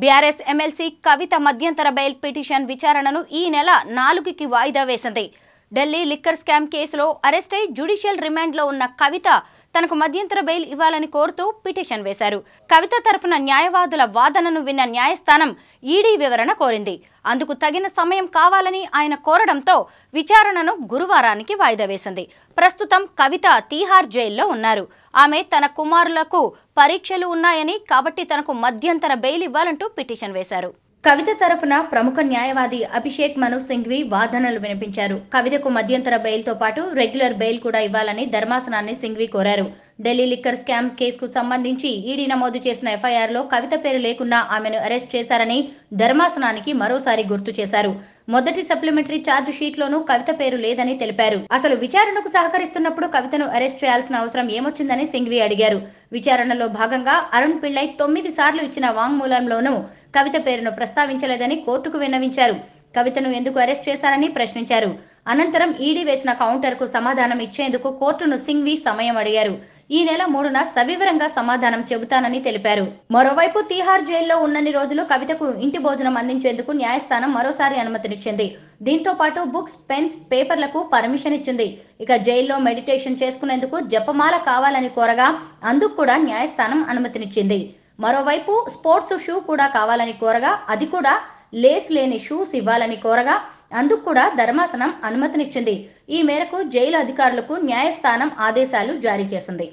BRS MLC కవిత మధ్యంతర bail petition విచారణను ఈ నెల నాలుగుకి వాయిదా వేసింది ఢిల్లీ లిక్కర్ స్కామ్ కేసులో అరెస్టై జ్యుడిషియల్ రిమాండ్లో ఉన్న కవిత తనకు మధ్యంతర బెయిల్ ఇవ్వాలని కోరుతూ పిటిషన్ వేశారు కవిత తరఫున న్యాయవాదుల వాదనను విన్న న్యాయస్థానం ఈడీ వివరణ కోరింది అందుకు తగిన సమయం కావాలని ఆయన కోరడంతో విచారణను గురువారానికి వాయిదా వేసింది ప్రస్తుతం కవిత తీహార్ జైల్లో ఉన్నారు ఆమె తన కుమారులకు పరీక్షలు ఉన్నాయని కాబట్టి తనకు మధ్యంతర బెయిల్ ఇవ్వాలంటూ పిటిషన్ వేశారు కవిత తరఫున ప్రముఖ న్యాయవాది అభిషేక్ మను సింఘ్వి వాదనలు వినిపించారు కవితకు మధ్యంతర బెయిల్తో పాటు రెగ్యులర్ బెయిల్ కూడా ఇవ్వాలని ధర్మాసనాన్ని సింఘ్వి కోరారు ఢిల్లీ లిక్కర్ స్కామ్ కేసుకు సంబంధించి ఈడీ నమోదు చేసిన ఎఫ్ఐఆర్లో కవిత పేరు లేకున్నా ఆమెను అరెస్ట్ చేశారని ధర్మాసనానికి మరోసారి గుర్తు చేశారు మొదటి సప్లిమెంటరీ ఛార్జ్ షీట్లోనూ కవిత పేరు లేదని తెలిపారు అసలు విచారణకు సహకరిస్తున్నప్పుడు కవితను అరెస్ట్ చేయాల్సిన అవసరం ఏమొచ్చిందని సింఘ్వి అడిగారు విచారణలో భాగంగా అరుణ్ పిళ్ళై తొమ్మిది సార్లు ఇచ్చిన వాంగ్మూలంలోనూ కవిత పేరును ప్రస్తావించలేదని కోర్టుకు విన్నవించారు కవితను ఎందుకు అరెస్ట్ చేశారని ప్రశ్నించారు అనంతరం ఈడీ వేసిన కౌంటర్కు సమాధానం ఇచ్చేందుకు కోర్టును సింగ్వి సమయం అడిగారు ఈ నెల మూడున సవివరంగా సమాధానం చెబుతానని తెలిపారు మరోవైపు తీహార్ జైల్లో ఉన్నన్ని రోజులు కవితకు ఇంటి భోజనం అందించేందుకు న్యాయస్థానం మరోసారి అనుమతినిచ్చింది దీంతో పాటు బుక్స్ పెన్స్ పేపర్లకు పర్మిషన్ ఇచ్చింది ఇక జైల్లో మెడిటేషన్ చేసుకునేందుకు జపమాల కావాలని కోరగా అందుకు కూడా న్యాయస్థానం అనుమతినిచ్చింది మరోవైపు స్పోర్ట్స్ షూ కూడా కావాలని కోరగా అది కూడా లేస్ లేని షూస్ ఇవ్వాలని కోరగా అందుకు కూడా ధర్మాసనం అనుమతినిచ్చింది ఈ మేరకు జైలు అధికారులకు న్యాయస్థానం ఆదేశాలు జారీ చేసింది